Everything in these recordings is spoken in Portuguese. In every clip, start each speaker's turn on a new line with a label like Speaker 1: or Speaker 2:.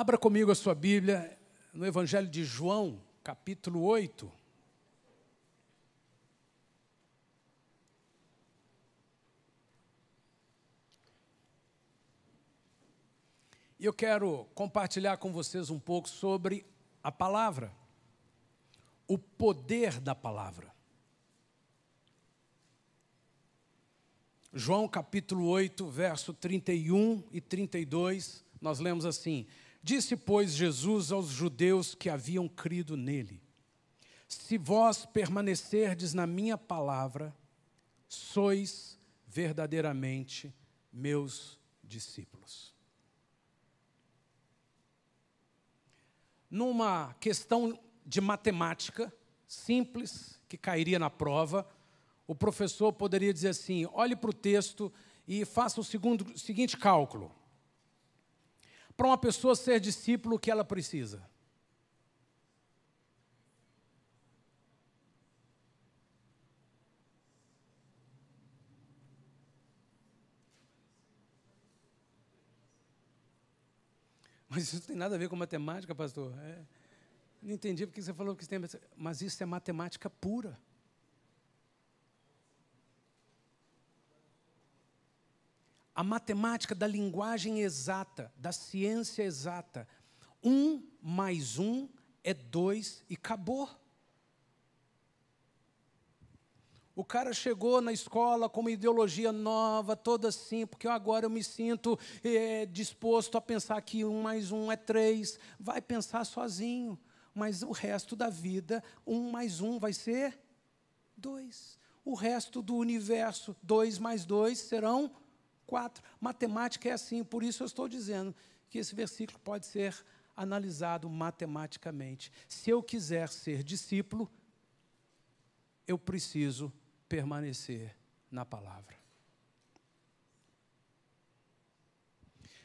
Speaker 1: Abra comigo a sua Bíblia no Evangelho de João, capítulo 8. E eu quero compartilhar com vocês um pouco sobre a palavra, o poder da palavra. João capítulo 8, verso 31 e 32, nós lemos assim: Disse, pois, Jesus aos judeus que haviam crido nele: Se vós permanecerdes na minha palavra, sois verdadeiramente meus discípulos. Numa questão de matemática simples, que cairia na prova, o professor poderia dizer assim: olhe para o texto e faça o segundo, seguinte cálculo para uma pessoa ser discípulo o que ela precisa? Mas isso não tem nada a ver com matemática, pastor. É, não entendi porque você falou que isso tem. Mas isso é matemática pura. a matemática da linguagem exata, da ciência exata. Um mais um é dois e acabou. O cara chegou na escola com uma ideologia nova, toda assim, porque agora eu me sinto é, disposto a pensar que um mais um é três. Vai pensar sozinho, mas o resto da vida, um mais um vai ser dois. O resto do universo, dois mais dois serão 4. Matemática é assim, por isso eu estou dizendo que esse versículo pode ser analisado matematicamente. Se eu quiser ser discípulo, eu preciso permanecer na palavra.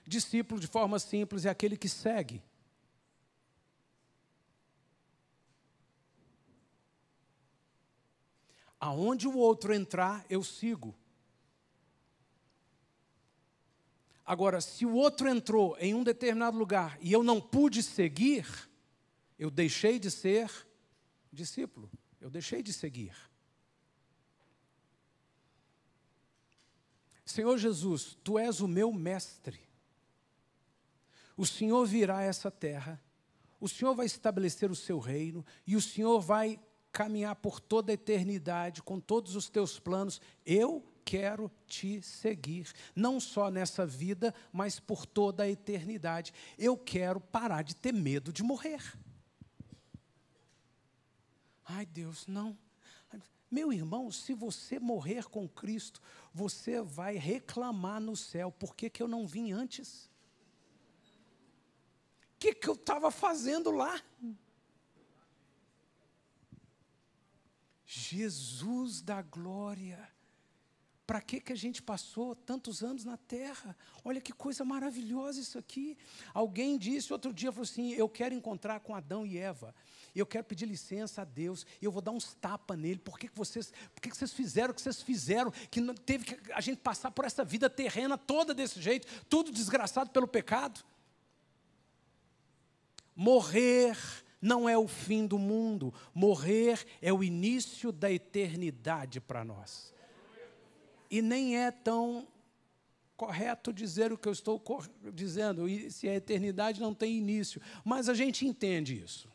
Speaker 1: Discípulo, de forma simples, é aquele que segue. Aonde o outro entrar, eu sigo. Agora, se o outro entrou em um determinado lugar e eu não pude seguir, eu deixei de ser discípulo, eu deixei de seguir. Senhor Jesus, tu és o meu mestre. O Senhor virá a essa terra, o Senhor vai estabelecer o seu reino e o Senhor vai caminhar por toda a eternidade com todos os teus planos. Eu quero te seguir, não só nessa vida, mas por toda a eternidade. Eu quero parar de ter medo de morrer. Ai, Deus, não. Meu irmão, se você morrer com Cristo, você vai reclamar no céu: por que, que eu não vim antes? O que, que eu estava fazendo lá? Jesus da glória para que, que a gente passou tantos anos na Terra? Olha que coisa maravilhosa isso aqui. Alguém disse outro dia, falou assim: Eu quero encontrar com Adão e Eva. Eu quero pedir licença a Deus. Eu vou dar uns tapas nele. Por que, que vocês, por que, que vocês fizeram o que vocês fizeram? Que não, teve que a gente passar por essa vida terrena toda desse jeito, tudo desgraçado pelo pecado? Morrer não é o fim do mundo. Morrer é o início da eternidade para nós. E nem é tão correto dizer o que eu estou dizendo, e se a eternidade não tem início. Mas a gente entende isso.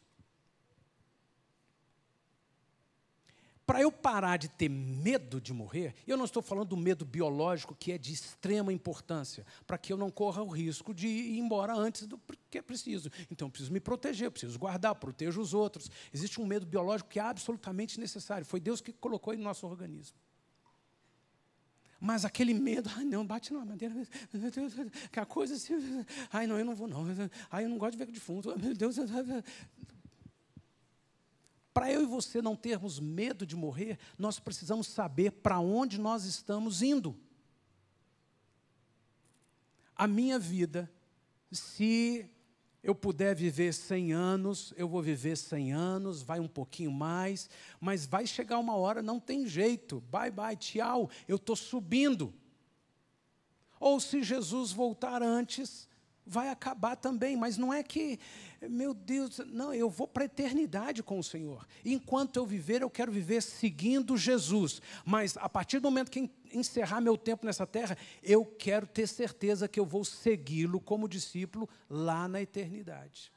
Speaker 1: Para eu parar de ter medo de morrer, eu não estou falando do medo biológico, que é de extrema importância, para que eu não corra o risco de ir embora antes do que é preciso. Então, eu preciso me proteger, preciso guardar, protejo os outros. Existe um medo biológico que é absolutamente necessário. Foi Deus que colocou em nosso organismo. Mas aquele medo, ai não, bate na madeira, que a coisa assim, ai não, eu não vou não, ai eu não gosto de ver o defunto, meu Deus. Para eu e você não termos medo de morrer, nós precisamos saber para onde nós estamos indo. A minha vida, se eu puder viver 100 anos, eu vou viver 100 anos, vai um pouquinho mais, mas vai chegar uma hora, não tem jeito, bye bye, tchau, eu estou subindo. Ou se Jesus voltar antes, vai acabar também, mas não é que, meu Deus, não, eu vou para a eternidade com o Senhor. Enquanto eu viver, eu quero viver seguindo Jesus, mas a partir do momento que encerrar meu tempo nessa terra, eu quero ter certeza que eu vou segui-lo como discípulo lá na eternidade.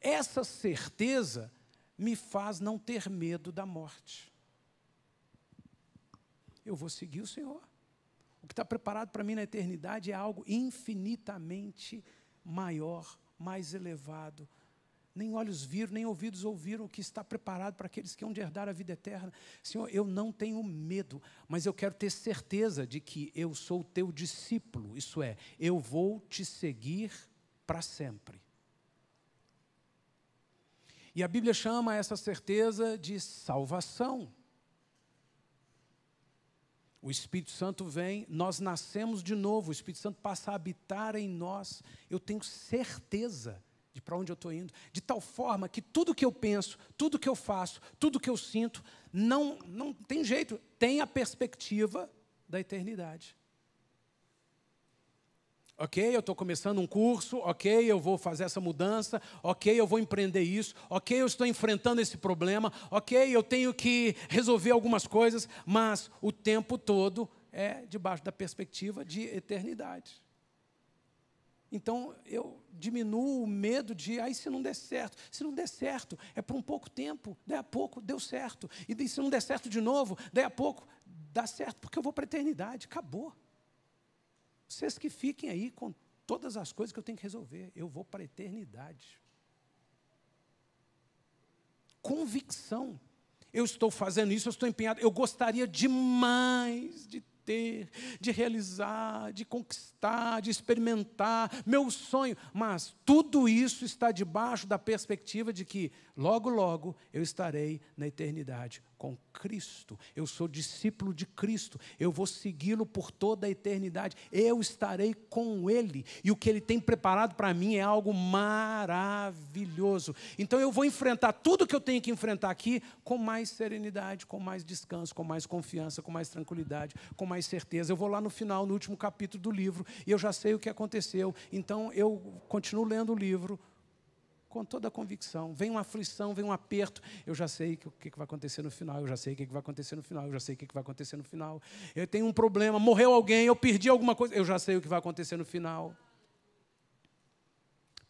Speaker 1: Essa certeza me faz não ter medo da morte. Eu vou seguir o Senhor. O que está preparado para mim na eternidade é algo infinitamente maior, mais elevado, nem olhos viram, nem ouvidos ouviram o que está preparado para aqueles que hão de herdar a vida eterna. Senhor, eu não tenho medo, mas eu quero ter certeza de que eu sou teu discípulo, isso é, eu vou te seguir para sempre. E a Bíblia chama essa certeza de salvação. O Espírito Santo vem, nós nascemos de novo, o Espírito Santo passa a habitar em nós. Eu tenho certeza de para onde eu estou indo, de tal forma que tudo que eu penso, tudo que eu faço, tudo que eu sinto, não, não tem jeito, tem a perspectiva da eternidade. Ok, eu estou começando um curso, ok, eu vou fazer essa mudança, ok, eu vou empreender isso, ok, eu estou enfrentando esse problema, ok, eu tenho que resolver algumas coisas, mas o tempo todo é debaixo da perspectiva de eternidade. Então eu diminuo o medo de, aí ah, se não der certo, se não der certo, é por um pouco tempo, daí a pouco deu certo, e se não der certo de novo, daí a pouco dá certo, porque eu vou para a eternidade, acabou. Vocês que fiquem aí com todas as coisas que eu tenho que resolver, eu vou para a eternidade. Convicção. Eu estou fazendo isso, eu estou empenhado. Eu gostaria demais de ter, de realizar, de conquistar, de experimentar, meu sonho. Mas tudo isso está debaixo da perspectiva de que logo, logo eu estarei na eternidade com Cristo, eu sou discípulo de Cristo, eu vou segui-lo por toda a eternidade, eu estarei com Ele, e o que Ele tem preparado para mim é algo maravilhoso. Então eu vou enfrentar tudo que eu tenho que enfrentar aqui com mais serenidade, com mais descanso, com mais confiança, com mais tranquilidade, com mais certeza. Eu vou lá no final, no último capítulo do livro, e eu já sei o que aconteceu, então eu continuo lendo o livro com toda a convicção. Vem uma aflição, vem um aperto. Eu já sei o que, vai acontecer no final, eu já sei o que, vai acontecer no final, eu já sei o que, que vai acontecer no final. Eu tenho um problema, morreu alguém, eu perdi alguma coisa, eu já sei o que vai acontecer no final.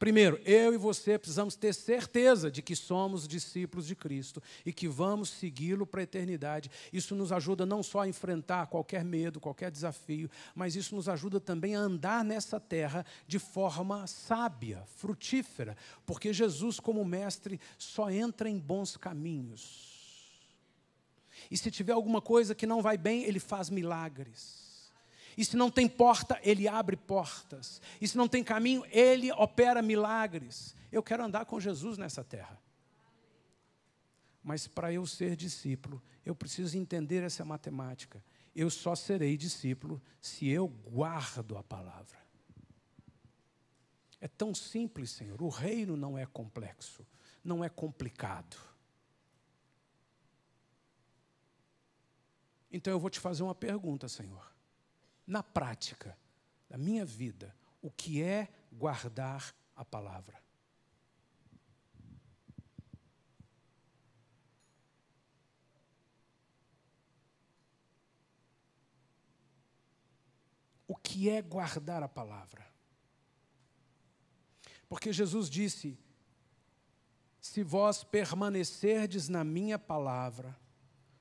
Speaker 1: Primeiro, eu e você precisamos ter certeza de que somos discípulos de Cristo e que vamos segui-lo para a eternidade. Isso nos ajuda não só a enfrentar qualquer medo, qualquer desafio, mas isso nos ajuda também a andar nessa terra de forma sábia, frutífera, porque Jesus, como mestre, só entra em bons caminhos. E se tiver alguma coisa que não vai bem, ele faz milagres. E se não tem porta, ele abre portas. E se não tem caminho, ele opera milagres. Eu quero andar com Jesus nessa terra. Mas para eu ser discípulo, eu preciso entender essa matemática. Eu só serei discípulo se eu guardo a palavra. É tão simples, Senhor. O reino não é complexo, não é complicado. Então eu vou te fazer uma pergunta, Senhor na prática, na minha vida, o que é guardar a palavra. O que é guardar a palavra? Porque Jesus disse: Se vós permanecerdes na minha palavra,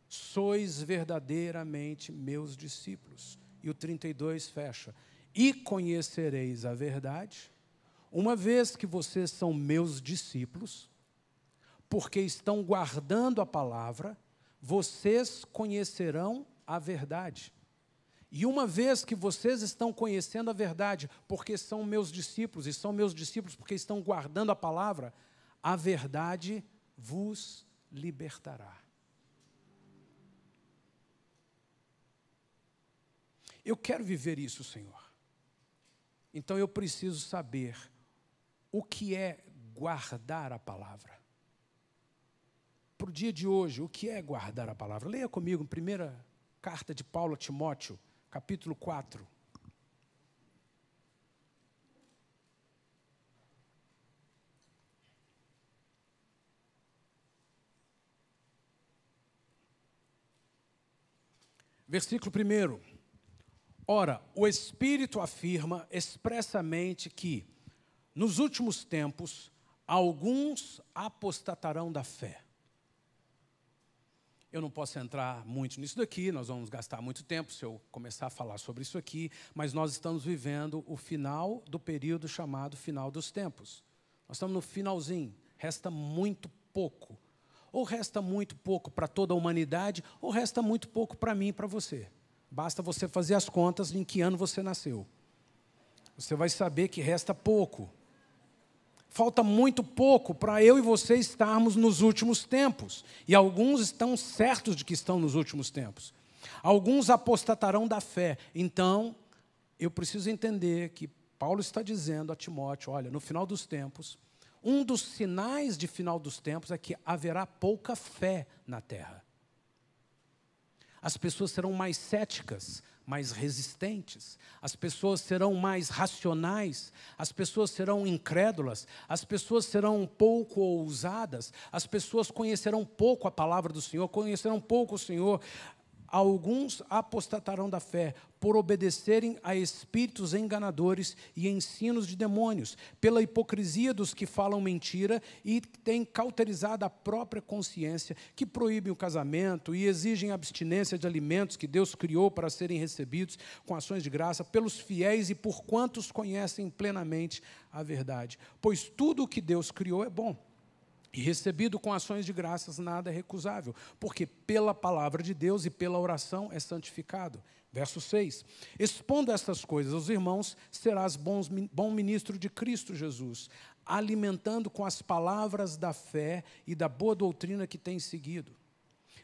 Speaker 1: sois verdadeiramente meus discípulos e o 32 fecha. E conhecereis a verdade, uma vez que vocês são meus discípulos, porque estão guardando a palavra, vocês conhecerão a verdade. E uma vez que vocês estão conhecendo a verdade, porque são meus discípulos, e são meus discípulos porque estão guardando a palavra, a verdade vos libertará. Eu quero viver isso, Senhor. Então eu preciso saber o que é guardar a palavra. Para o dia de hoje, o que é guardar a palavra? Leia comigo, primeira carta de Paulo a Timóteo, capítulo 4. Versículo 1. Ora, o Espírito afirma expressamente que, nos últimos tempos, alguns apostatarão da fé. Eu não posso entrar muito nisso daqui, nós vamos gastar muito tempo se eu começar a falar sobre isso aqui, mas nós estamos vivendo o final do período chamado final dos tempos. Nós estamos no finalzinho, resta muito pouco. Ou resta muito pouco para toda a humanidade, ou resta muito pouco para mim e para você. Basta você fazer as contas em que ano você nasceu. Você vai saber que resta pouco. Falta muito pouco para eu e você estarmos nos últimos tempos. E alguns estão certos de que estão nos últimos tempos. Alguns apostatarão da fé. Então, eu preciso entender que Paulo está dizendo a Timóteo: olha, no final dos tempos, um dos sinais de final dos tempos é que haverá pouca fé na terra. As pessoas serão mais céticas, mais resistentes, as pessoas serão mais racionais, as pessoas serão incrédulas, as pessoas serão pouco ousadas, as pessoas conhecerão pouco a palavra do Senhor, conhecerão pouco o Senhor, Alguns apostatarão da fé por obedecerem a espíritos enganadores e ensinos de demônios, pela hipocrisia dos que falam mentira e têm cauterizado a própria consciência, que proíbem o casamento e exigem abstinência de alimentos que Deus criou para serem recebidos com ações de graça, pelos fiéis e por quantos conhecem plenamente a verdade. Pois tudo o que Deus criou é bom e recebido com ações de graças, nada é recusável, porque pela palavra de Deus e pela oração é santificado. Verso 6: Expondo estas coisas aos irmãos, serás bons, bom ministro de Cristo Jesus, alimentando com as palavras da fé e da boa doutrina que tens seguido.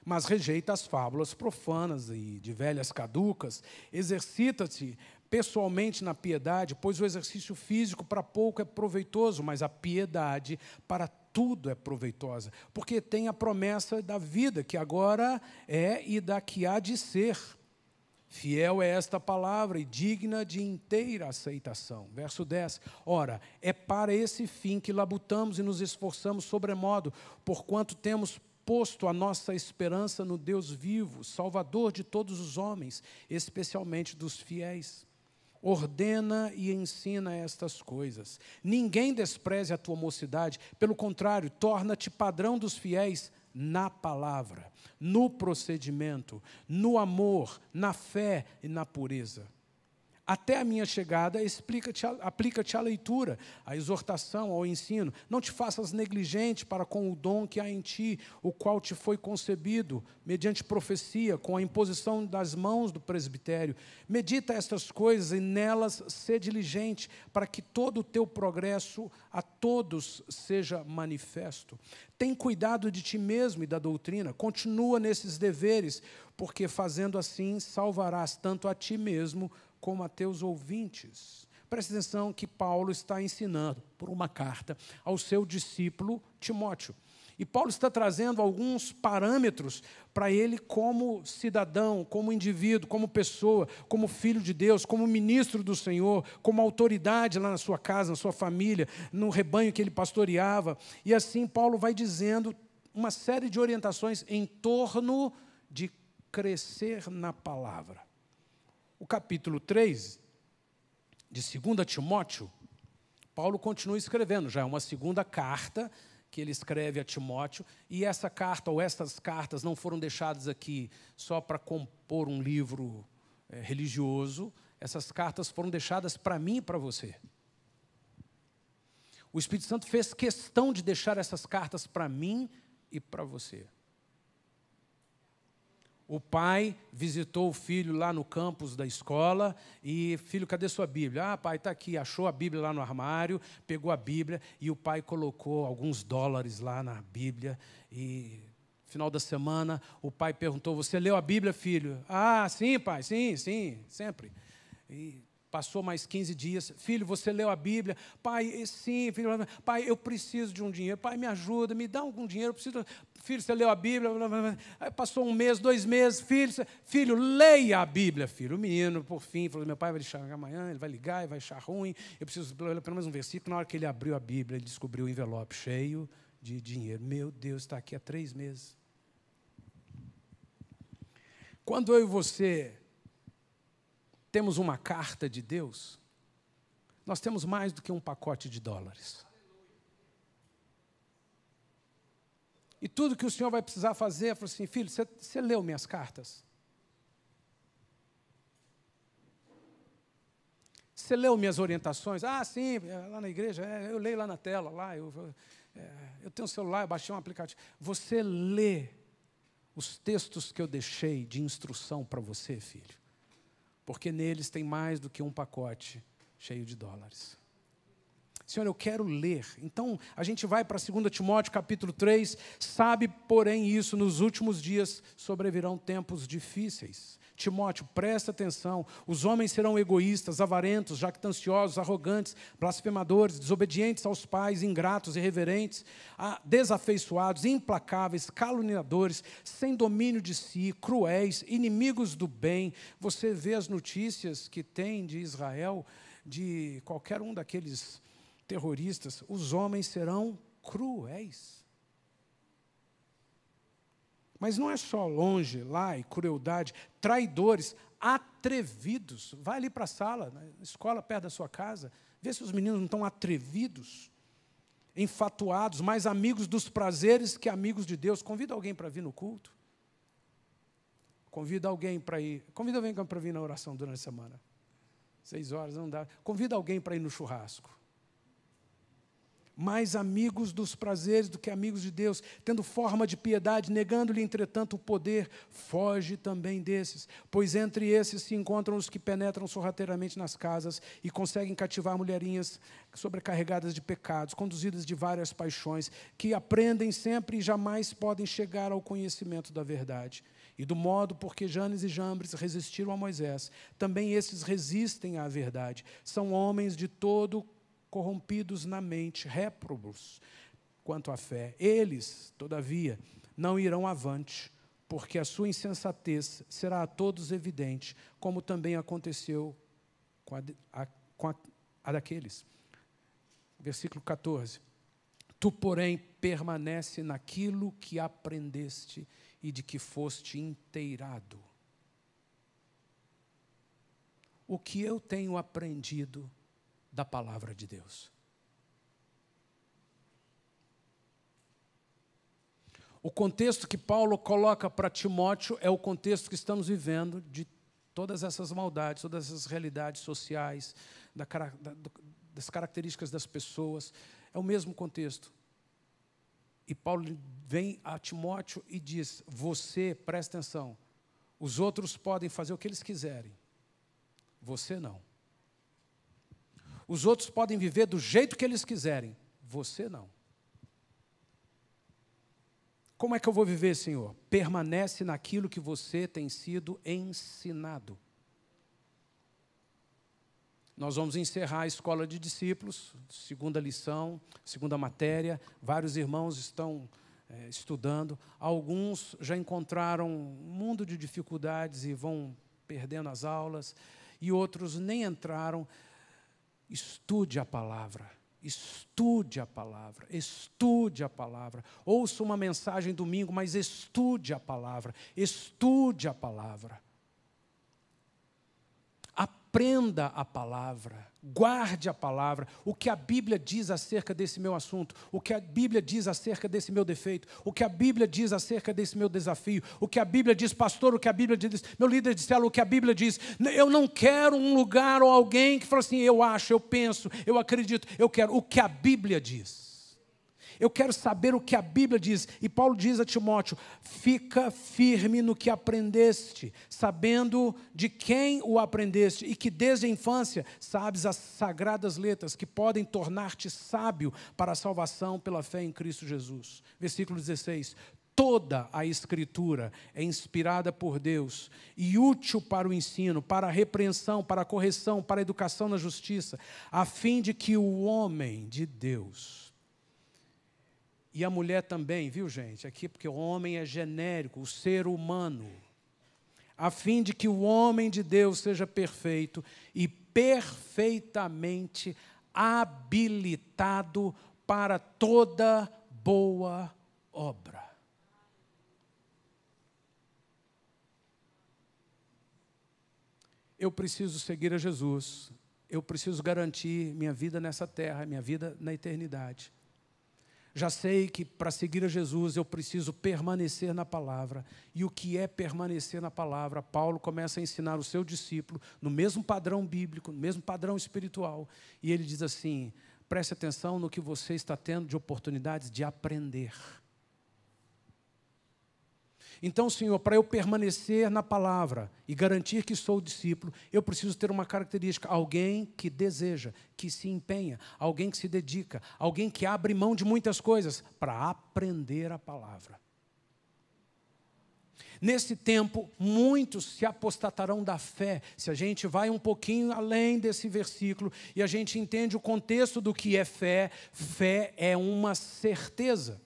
Speaker 1: Mas rejeita as fábulas profanas e de velhas caducas, exercita-te pessoalmente na piedade, pois o exercício físico para pouco é proveitoso, mas a piedade para tudo é proveitosa, porque tem a promessa da vida que agora é e da que há de ser. Fiel é esta palavra e digna de inteira aceitação. Verso 10. Ora, é para esse fim que labutamos e nos esforçamos sobremodo, porquanto temos posto a nossa esperança no Deus vivo, Salvador de todos os homens, especialmente dos fiéis ordena e ensina estas coisas. Ninguém despreze a tua mocidade, pelo contrário, torna-te padrão dos fiéis na palavra, no procedimento, no amor, na fé e na pureza até a minha chegada, explica-te, aplica-te à leitura, à exortação, ao ensino. Não te faças negligente para com o dom que há em ti, o qual te foi concebido, mediante profecia, com a imposição das mãos do presbitério. Medita estas coisas e nelas sê diligente, para que todo o teu progresso a todos seja manifesto. Tem cuidado de ti mesmo e da doutrina, continua nesses deveres, porque fazendo assim salvarás tanto a ti mesmo, como a teus ouvintes. Preste atenção que Paulo está ensinando por uma carta ao seu discípulo Timóteo. E Paulo está trazendo alguns parâmetros para ele, como cidadão, como indivíduo, como pessoa, como filho de Deus, como ministro do Senhor, como autoridade lá na sua casa, na sua família, no rebanho que ele pastoreava. E assim, Paulo vai dizendo uma série de orientações em torno de crescer na palavra o capítulo 3 de 2 Timóteo, Paulo continua escrevendo, já é uma segunda carta que ele escreve a Timóteo, e essa carta ou essas cartas não foram deixadas aqui só para compor um livro é, religioso, essas cartas foram deixadas para mim e para você. O Espírito Santo fez questão de deixar essas cartas para mim e para você o pai visitou o filho lá no campus da escola e, filho, cadê sua Bíblia? Ah, pai, está aqui. Achou a Bíblia lá no armário, pegou a Bíblia e o pai colocou alguns dólares lá na Bíblia. E, final da semana, o pai perguntou: Você leu a Bíblia, filho? Ah, sim, pai, sim, sim, sempre. E Passou mais 15 dias. Filho, você leu a Bíblia? Pai, sim, filho. Pai, eu preciso de um dinheiro. Pai, me ajuda, me dá algum dinheiro. Eu preciso. Filho, você leu a Bíblia? passou um mês, dois meses. Filho, você... filho, leia a Bíblia, filho. O menino, por fim, falou: meu pai vai deixar amanhã, ele vai ligar, e vai achar ruim. Eu preciso pelo menos um versículo. Na hora que ele abriu a Bíblia, ele descobriu o um envelope cheio de dinheiro. Meu Deus, está aqui há três meses. Quando eu e você temos uma carta de Deus, nós temos mais do que um pacote de dólares. E tudo que o Senhor vai precisar fazer falou assim: filho, você, você leu minhas cartas? Você leu minhas orientações? Ah, sim, é, lá na igreja, é, eu leio lá na tela, lá, eu, é, eu tenho um celular, eu baixei um aplicativo. Você lê os textos que eu deixei de instrução para você, filho porque neles tem mais do que um pacote cheio de dólares. Senhor, eu quero ler. Então, a gente vai para 2 Timóteo capítulo 3, sabe, porém, isso, nos últimos dias sobrevirão tempos difíceis. Timóteo, presta atenção: os homens serão egoístas, avarentos, jactanciosos, arrogantes, blasfemadores, desobedientes aos pais, ingratos, irreverentes, desafeiçoados, implacáveis, caluniadores, sem domínio de si, cruéis, inimigos do bem. Você vê as notícias que tem de Israel, de qualquer um daqueles terroristas, os homens serão cruéis. Mas não é só longe, lá e crueldade, traidores, atrevidos. Vai ali para a sala, na escola perto da sua casa, vê se os meninos não estão atrevidos, enfatuados, mais amigos dos prazeres que amigos de Deus. Convida alguém para vir no culto. Convida alguém para ir. Convida alguém para vir na oração durante a semana. Seis horas não dá. Convida alguém para ir no churrasco mais amigos dos prazeres do que amigos de Deus, tendo forma de piedade, negando-lhe, entretanto, o poder, foge também desses, pois entre esses se encontram os que penetram sorrateiramente nas casas e conseguem cativar mulherinhas sobrecarregadas de pecados, conduzidas de várias paixões, que aprendem sempre e jamais podem chegar ao conhecimento da verdade. E do modo porque Janes e Jambres resistiram a Moisés, também esses resistem à verdade. São homens de todo corrompidos na mente, réprobos quanto à fé. Eles, todavia, não irão avante, porque a sua insensatez será a todos evidente, como também aconteceu com a, a, com a, a daqueles. Versículo 14. Tu, porém, permanece naquilo que aprendeste e de que foste inteirado. O que eu tenho aprendido da palavra de Deus. O contexto que Paulo coloca para Timóteo é o contexto que estamos vivendo de todas essas maldades, todas essas realidades sociais, da, da, das características das pessoas. É o mesmo contexto. E Paulo vem a Timóteo e diz: Você, presta atenção, os outros podem fazer o que eles quiserem, você não. Os outros podem viver do jeito que eles quiserem, você não. Como é que eu vou viver, Senhor? Permanece naquilo que você tem sido ensinado. Nós vamos encerrar a escola de discípulos, segunda lição, segunda matéria. Vários irmãos estão é, estudando. Alguns já encontraram um mundo de dificuldades e vão perdendo as aulas, e outros nem entraram. Estude a palavra, estude a palavra, estude a palavra. Ouça uma mensagem domingo, mas estude a palavra, estude a palavra aprenda a palavra, guarde a palavra, o que a Bíblia diz acerca desse meu assunto, o que a Bíblia diz acerca desse meu defeito, o que a Bíblia diz acerca desse meu desafio, o que a Bíblia diz, pastor, o que a Bíblia diz, meu líder de célula, o que a Bíblia diz. Eu não quero um lugar ou alguém que fala assim, eu acho, eu penso, eu acredito, eu quero o que a Bíblia diz. Eu quero saber o que a Bíblia diz. E Paulo diz a Timóteo: fica firme no que aprendeste, sabendo de quem o aprendeste, e que desde a infância sabes as sagradas letras que podem tornar-te sábio para a salvação pela fé em Cristo Jesus. Versículo 16: toda a Escritura é inspirada por Deus e útil para o ensino, para a repreensão, para a correção, para a educação na justiça, a fim de que o homem de Deus e a mulher também, viu gente? Aqui, porque o homem é genérico, o ser humano. A fim de que o homem de Deus seja perfeito e perfeitamente habilitado para toda boa obra. Eu preciso seguir a Jesus, eu preciso garantir minha vida nessa terra, minha vida na eternidade. Já sei que para seguir a Jesus eu preciso permanecer na palavra. E o que é permanecer na palavra? Paulo começa a ensinar o seu discípulo no mesmo padrão bíblico, no mesmo padrão espiritual. E ele diz assim: preste atenção no que você está tendo de oportunidades de aprender. Então, Senhor, para eu permanecer na palavra e garantir que sou discípulo, eu preciso ter uma característica: alguém que deseja, que se empenha, alguém que se dedica, alguém que abre mão de muitas coisas para aprender a palavra. Nesse tempo, muitos se apostatarão da fé. Se a gente vai um pouquinho além desse versículo e a gente entende o contexto do que é fé, fé é uma certeza.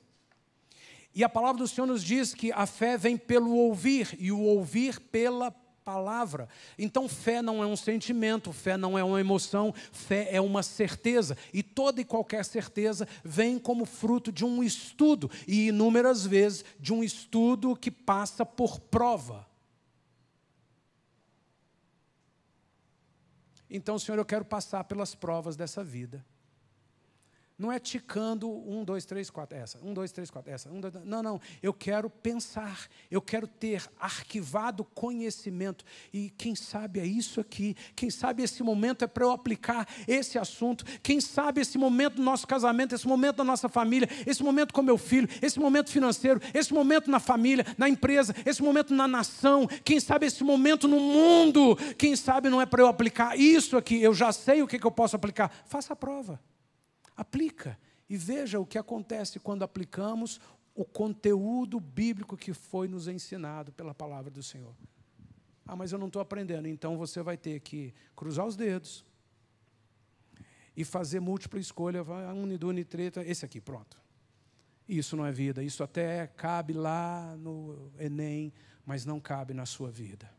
Speaker 1: E a palavra do Senhor nos diz que a fé vem pelo ouvir e o ouvir pela palavra. Então, fé não é um sentimento, fé não é uma emoção, fé é uma certeza. E toda e qualquer certeza vem como fruto de um estudo, e inúmeras vezes de um estudo que passa por prova. Então, Senhor, eu quero passar pelas provas dessa vida. Não é ticando um, dois, três, quatro, essa, um, dois, três, quatro, essa. Um, dois, não, não. Eu quero pensar, eu quero ter arquivado conhecimento. E quem sabe é isso aqui, quem sabe esse momento é para eu aplicar esse assunto, quem sabe esse momento do nosso casamento, esse momento da nossa família, esse momento com meu filho, esse momento financeiro, esse momento na família, na empresa, esse momento na nação, quem sabe esse momento no mundo, quem sabe não é para eu aplicar isso aqui, eu já sei o que, que eu posso aplicar. Faça a prova. Aplica e veja o que acontece quando aplicamos o conteúdo bíblico que foi nos ensinado pela palavra do Senhor. Ah, mas eu não estou aprendendo. Então você vai ter que cruzar os dedos e fazer múltipla escolha. Vai, ah, treta, esse aqui, pronto. Isso não é vida. Isso até cabe lá no Enem, mas não cabe na sua vida.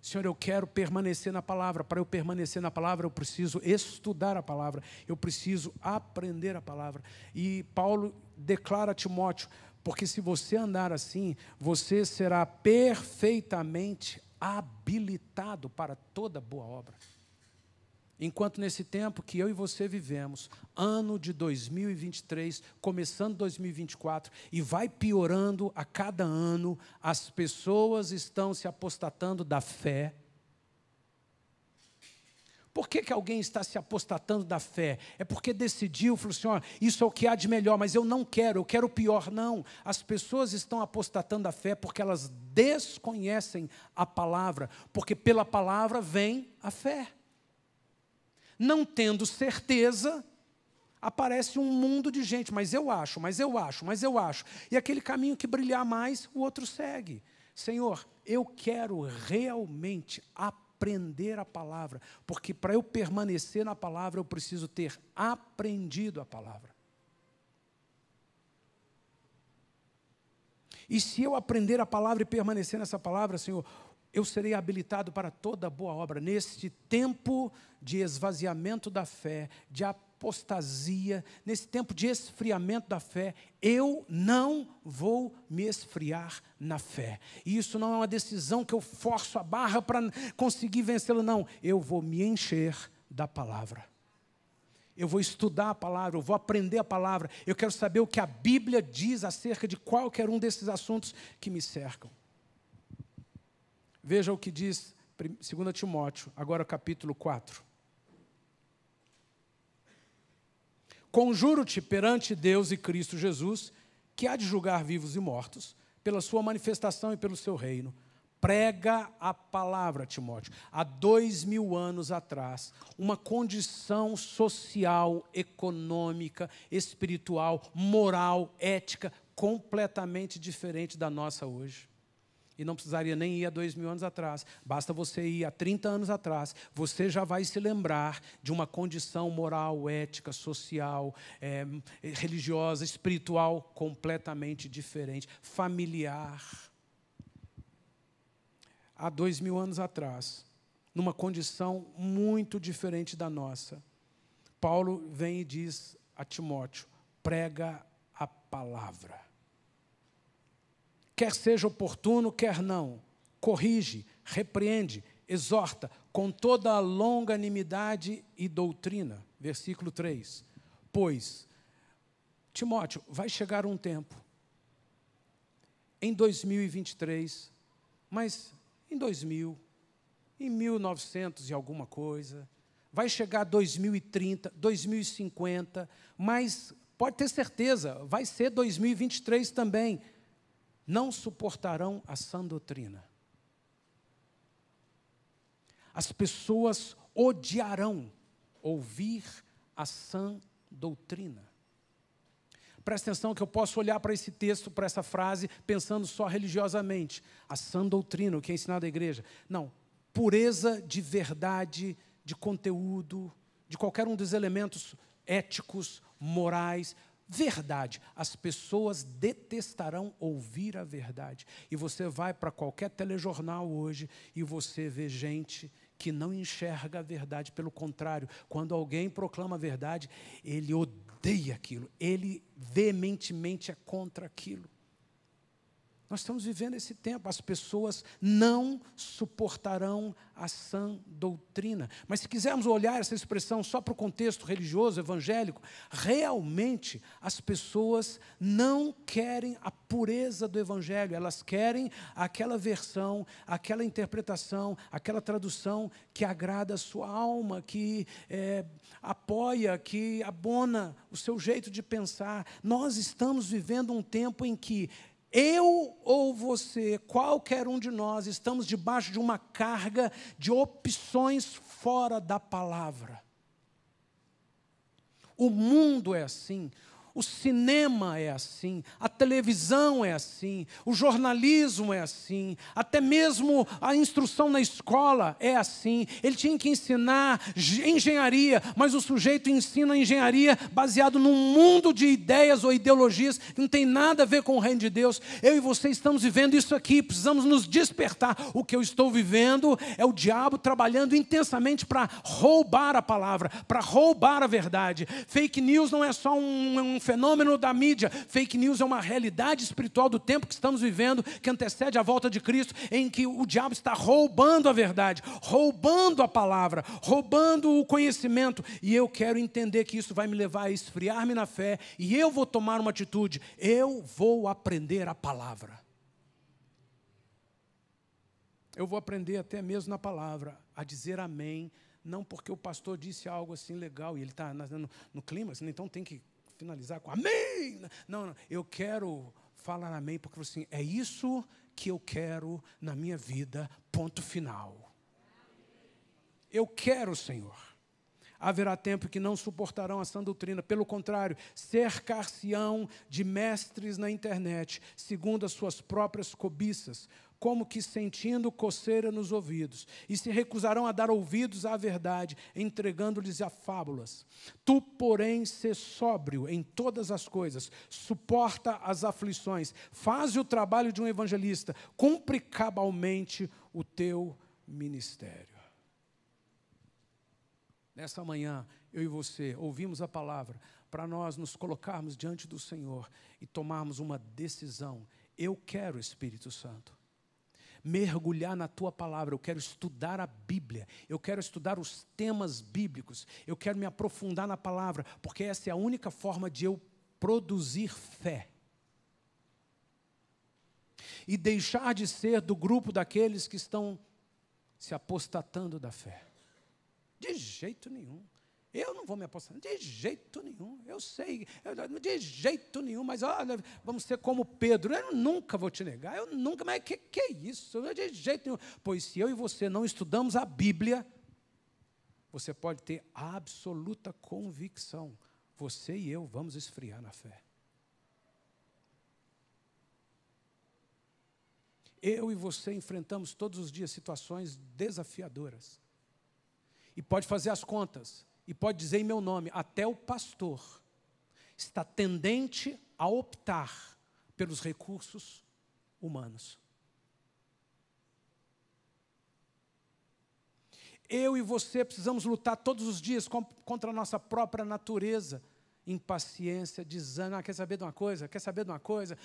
Speaker 1: Senhor, eu quero permanecer na palavra. Para eu permanecer na palavra, eu preciso estudar a palavra, eu preciso aprender a palavra. E Paulo declara a Timóteo: porque se você andar assim, você será perfeitamente habilitado para toda boa obra. Enquanto nesse tempo que eu e você vivemos, ano de 2023, começando 2024, e vai piorando a cada ano, as pessoas estão se apostatando da fé. Por que, que alguém está se apostatando da fé? É porque decidiu, falou assim: ó, isso é o que há de melhor, mas eu não quero, eu quero o pior. Não. As pessoas estão apostatando da fé porque elas desconhecem a palavra, porque pela palavra vem a fé não tendo certeza, aparece um mundo de gente, mas eu acho, mas eu acho, mas eu acho. E aquele caminho que brilhar mais, o outro segue. Senhor, eu quero realmente aprender a palavra, porque para eu permanecer na palavra, eu preciso ter aprendido a palavra. E se eu aprender a palavra e permanecer nessa palavra, Senhor, eu serei habilitado para toda boa obra. Neste tempo de esvaziamento da fé, de apostasia, nesse tempo de esfriamento da fé, eu não vou me esfriar na fé. E isso não é uma decisão que eu forço a barra para conseguir vencê-lo, não. Eu vou me encher da palavra. Eu vou estudar a palavra, eu vou aprender a palavra, eu quero saber o que a Bíblia diz acerca de qualquer um desses assuntos que me cercam. Veja o que diz 2 Timóteo, agora capítulo 4. Conjuro-te perante Deus e Cristo Jesus, que há de julgar vivos e mortos, pela sua manifestação e pelo seu reino. Prega a palavra, Timóteo. Há dois mil anos atrás, uma condição social, econômica, espiritual, moral, ética completamente diferente da nossa hoje e não precisaria nem ir a dois mil anos atrás. Basta você ir a 30 anos atrás, você já vai se lembrar de uma condição moral, ética, social, é, religiosa, espiritual completamente diferente, familiar. Há dois mil anos atrás, numa condição muito diferente da nossa, Paulo vem e diz a Timóteo: prega a palavra quer seja oportuno, quer não. Corrige, repreende, exorta com toda a longanimidade e doutrina. Versículo 3. Pois, Timóteo, vai chegar um tempo, em 2023, mas em 2000, em 1900 e alguma coisa, vai chegar 2030, 2050, mas pode ter certeza, vai ser 2023 também não suportarão a sã doutrina. As pessoas odiarão ouvir a sã doutrina. Presta atenção que eu posso olhar para esse texto, para essa frase, pensando só religiosamente. A sã doutrina, o que é ensinado à igreja. Não. Pureza de verdade, de conteúdo, de qualquer um dos elementos éticos, morais, Verdade. As pessoas detestarão ouvir a verdade. E você vai para qualquer telejornal hoje e você vê gente que não enxerga a verdade. Pelo contrário, quando alguém proclama a verdade, ele odeia aquilo, ele veementemente é contra aquilo. Nós estamos vivendo esse tempo, as pessoas não suportarão a sã doutrina. Mas se quisermos olhar essa expressão só para o contexto religioso, evangélico, realmente as pessoas não querem a pureza do evangelho, elas querem aquela versão, aquela interpretação, aquela tradução que agrada a sua alma, que é, apoia, que abona o seu jeito de pensar. Nós estamos vivendo um tempo em que eu ou você, qualquer um de nós, estamos debaixo de uma carga de opções fora da palavra. O mundo é assim, o cinema é assim, a televisão é assim, o jornalismo é assim, até mesmo a instrução na escola é assim. Ele tinha que ensinar engenharia, mas o sujeito ensina engenharia baseado num mundo de ideias ou ideologias que não tem nada a ver com o reino de Deus. Eu e você estamos vivendo isso aqui, precisamos nos despertar. O que eu estou vivendo é o diabo trabalhando intensamente para roubar a palavra, para roubar a verdade. Fake news não é só um, um fenômeno da mídia. Fake news é uma realidade espiritual do tempo que estamos vivendo, que antecede a volta de Cristo, em que o diabo está roubando a verdade, roubando a palavra, roubando o conhecimento. E eu quero entender que isso vai me levar a esfriar-me na fé e eu vou tomar uma atitude. Eu vou aprender a palavra. Eu vou aprender até mesmo na palavra a dizer amém, não porque o pastor disse algo assim legal e ele está no, no clima, então tem que finalizar com amém. Não, não, eu quero falar amém porque assim, é isso que eu quero na minha vida, ponto final. Eu quero, Senhor. Haverá tempo que não suportarão a sã doutrina, pelo contrário, cercar-se-ão de mestres na internet, segundo as suas próprias cobiças como que sentindo coceira nos ouvidos, e se recusarão a dar ouvidos à verdade, entregando-lhes a fábulas. Tu, porém, se sóbrio em todas as coisas, suporta as aflições, faz o trabalho de um evangelista, cumpre cabalmente o teu ministério. Nessa manhã, eu e você ouvimos a palavra para nós nos colocarmos diante do Senhor e tomarmos uma decisão. Eu quero o Espírito Santo mergulhar na tua palavra, eu quero estudar a Bíblia, eu quero estudar os temas bíblicos, eu quero me aprofundar na palavra, porque essa é a única forma de eu produzir fé. E deixar de ser do grupo daqueles que estão se apostatando da fé. De jeito nenhum. Eu não vou me apostar de jeito nenhum. Eu sei, eu, de jeito nenhum, mas olha, vamos ser como Pedro. Eu nunca vou te negar, eu nunca, mas que, que é isso? De jeito nenhum. Pois se eu e você não estudamos a Bíblia, você pode ter absoluta convicção. Você e eu vamos esfriar na fé. Eu e você enfrentamos todos os dias situações desafiadoras. E pode fazer as contas e pode dizer em meu nome, até o pastor está tendente a optar pelos recursos humanos. Eu e você precisamos lutar todos os dias contra a nossa própria natureza. Impaciência, desânimo. Ah, quer saber de uma coisa? Quer saber de uma coisa?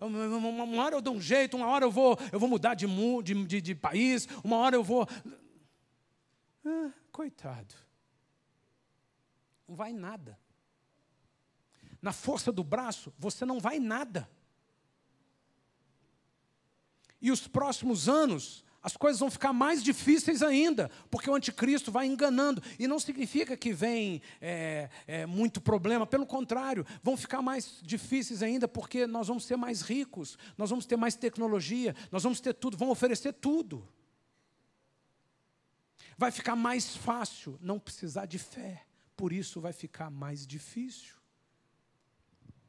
Speaker 1: uma hora eu dou um jeito, uma hora eu vou, eu vou mudar de, de, de país, uma hora eu vou. Ah, coitado. Não vai nada. Na força do braço, você não vai nada. E os próximos anos, as coisas vão ficar mais difíceis ainda, porque o anticristo vai enganando. E não significa que vem é, é, muito problema, pelo contrário, vão ficar mais difíceis ainda, porque nós vamos ser mais ricos, nós vamos ter mais tecnologia, nós vamos ter tudo, vão oferecer tudo. Vai ficar mais fácil não precisar de fé, por isso vai ficar mais difícil.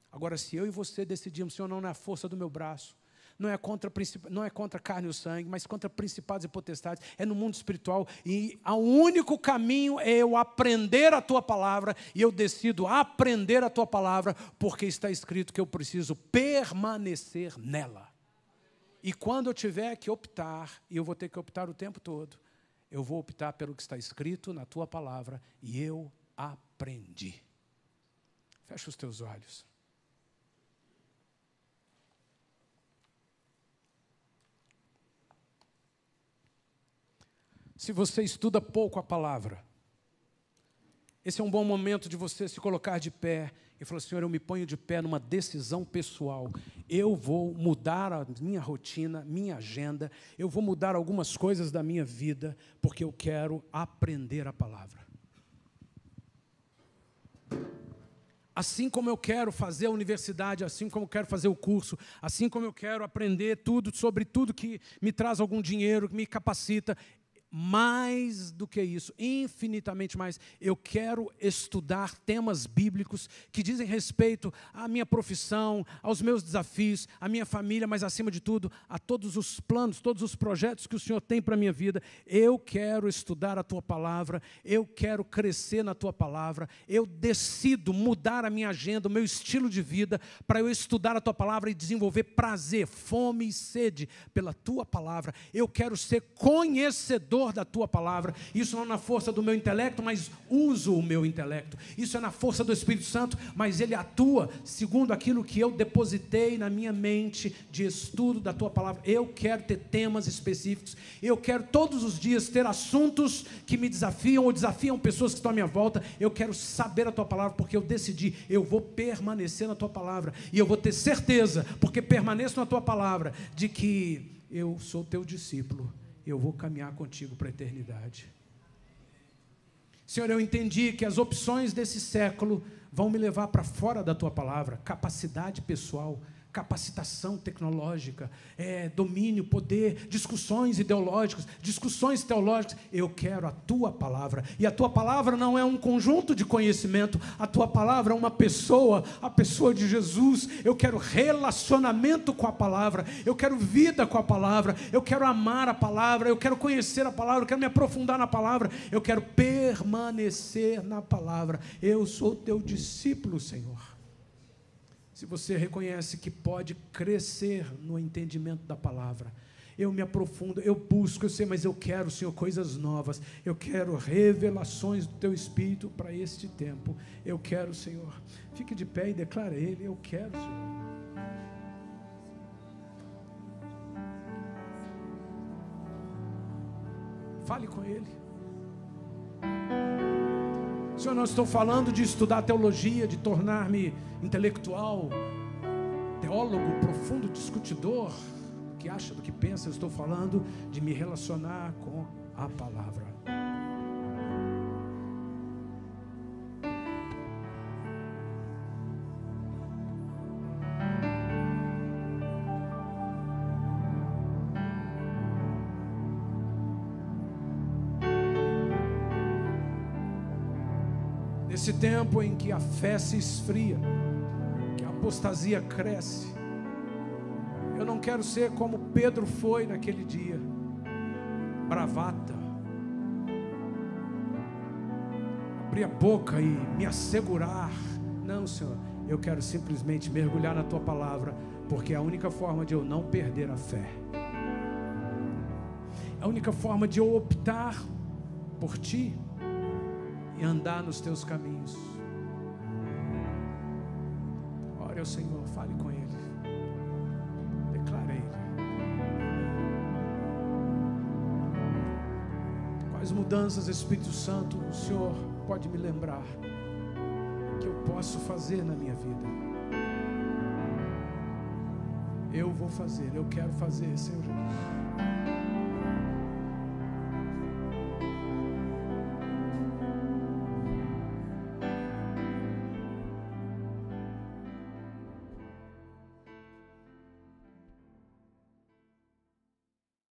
Speaker 1: Agora, se eu e você decidirmos, Senhor, não na é força do meu braço, não é contra, não é contra carne e sangue, mas contra principados e potestades, é no mundo espiritual. E o único caminho é eu aprender a tua palavra, e eu decido aprender a tua palavra, porque está escrito que eu preciso permanecer nela. E quando eu tiver que optar, e eu vou ter que optar o tempo todo, eu vou optar pelo que está escrito na tua palavra e eu aprendi. Fecha os teus olhos. Se você estuda pouco a palavra, esse é um bom momento de você se colocar de pé e falou: Senhor, eu me ponho de pé numa decisão pessoal. Eu vou mudar a minha rotina, minha agenda, eu vou mudar algumas coisas da minha vida, porque eu quero aprender a palavra. Assim como eu quero fazer a universidade, assim como eu quero fazer o curso, assim como eu quero aprender tudo sobre tudo que me traz algum dinheiro, que me capacita, mais do que isso, infinitamente mais. Eu quero estudar temas bíblicos que dizem respeito à minha profissão, aos meus desafios, à minha família, mas acima de tudo, a todos os planos, todos os projetos que o Senhor tem para a minha vida. Eu quero estudar a tua palavra, eu quero crescer na tua palavra, eu decido mudar a minha agenda, o meu estilo de vida, para eu estudar a tua palavra e desenvolver prazer, fome e sede pela tua palavra. Eu quero ser conhecedor da tua palavra. Isso não é na força do meu intelecto, mas uso o meu intelecto. Isso é na força do Espírito Santo, mas ele atua segundo aquilo que eu depositei na minha mente de estudo da tua palavra. Eu quero ter temas específicos. Eu quero todos os dias ter assuntos que me desafiam ou desafiam pessoas que estão à minha volta. Eu quero saber a tua palavra porque eu decidi, eu vou permanecer na tua palavra e eu vou ter certeza, porque permaneço na tua palavra, de que eu sou teu discípulo eu vou caminhar contigo para a eternidade. Senhor, eu entendi que as opções desse século vão me levar para fora da tua palavra, capacidade pessoal, capacitação tecnológica, é, domínio, poder, discussões ideológicas, discussões teológicas. Eu quero a tua palavra. E a tua palavra não é um conjunto de conhecimento, a tua palavra é uma pessoa, a pessoa de Jesus. Eu quero relacionamento com a palavra, eu quero vida com a palavra, eu quero amar a palavra, eu quero conhecer a palavra, eu quero me aprofundar na palavra, eu quero permanecer na palavra. Eu sou teu discípulo, Senhor se você reconhece que pode crescer no entendimento da palavra, eu me aprofundo, eu busco, eu sei, mas eu quero, Senhor, coisas novas, eu quero revelações do Teu Espírito para este tempo, eu quero, Senhor, fique de pé e declare a Ele, eu quero, Senhor. Fale com Ele. Senhor, não estou falando de estudar teologia, de tornar-me intelectual, teólogo, profundo discutidor, que acha do que pensa, eu estou falando de me relacionar com a palavra. Nesse tempo em que a fé se esfria, que a apostasia cresce, eu não quero ser como Pedro foi naquele dia, bravata. Abrir a boca e me assegurar. Não, Senhor, eu quero simplesmente mergulhar na tua palavra, porque é a única forma de eu não perder a fé. É a única forma de eu optar por ti e andar nos teus caminhos. Ore ao Senhor, fale com Ele, declare Ele. Quais mudanças, Espírito Santo, o Senhor pode me lembrar que eu posso fazer na minha vida? Eu vou fazer, eu quero fazer, Senhor Jesus.